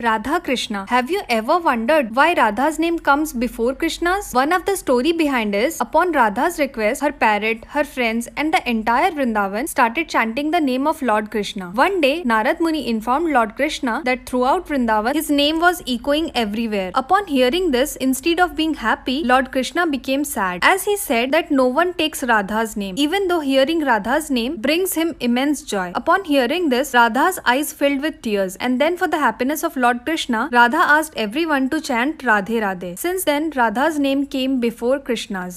Radha Krishna. Have you ever wondered why Radha's name comes before Krishna's? One of the story behind is upon Radha's request, her parrot, her friends, and the entire Vrindavan started chanting the name of Lord Krishna. One day, Narad Muni informed Lord Krishna that throughout Vrindavan his name was echoing everywhere. Upon hearing this, instead of being happy, Lord Krishna became sad, as he said that no one takes Radha's name, even though hearing Radha's name brings him immense joy. Upon hearing this, Radha's eyes filled with tears, and then for the happiness of Lord Lord Krishna, Radha asked everyone to chant Radhe Radhe. Since then, Radha's name came before Krishna's.